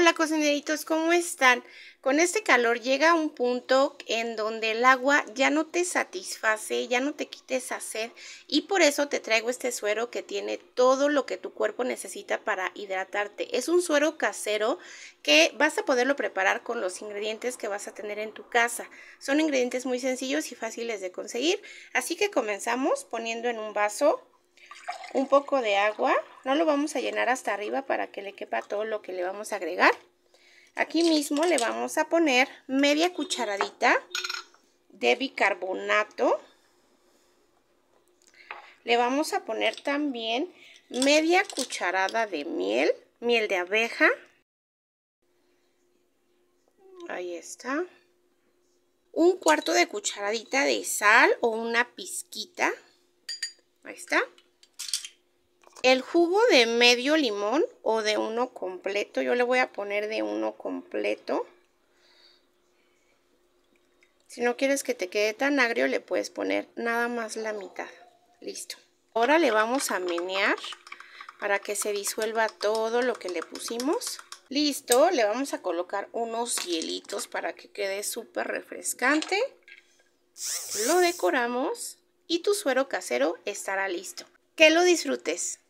Hola cocineritos, ¿cómo están? Con este calor llega un punto en donde el agua ya no te satisface, ya no te quites hacer, y por eso te traigo este suero que tiene todo lo que tu cuerpo necesita para hidratarte. Es un suero casero que vas a poderlo preparar con los ingredientes que vas a tener en tu casa. Son ingredientes muy sencillos y fáciles de conseguir, así que comenzamos poniendo en un vaso un poco de agua. No lo vamos a llenar hasta arriba para que le quepa todo lo que le vamos a agregar. Aquí mismo le vamos a poner media cucharadita de bicarbonato. Le vamos a poner también media cucharada de miel, miel de abeja. Ahí está. Un cuarto de cucharadita de sal o una pizquita. Ahí está. El jugo de medio limón o de uno completo. Yo le voy a poner de uno completo. Si no quieres que te quede tan agrio, le puedes poner nada más la mitad. Listo. Ahora le vamos a menear para que se disuelva todo lo que le pusimos. Listo, le vamos a colocar unos hielitos para que quede súper refrescante. Lo decoramos y tu suero casero estará listo. Que lo disfrutes.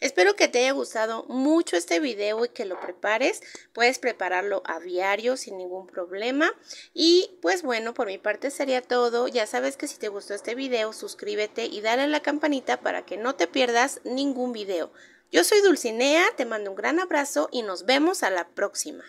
Espero que te haya gustado mucho este video y que lo prepares. Puedes prepararlo a diario sin ningún problema. Y pues bueno, por mi parte sería todo. Ya sabes que si te gustó este video, suscríbete y dale a la campanita para que no te pierdas ningún video. Yo soy Dulcinea, te mando un gran abrazo y nos vemos a la próxima.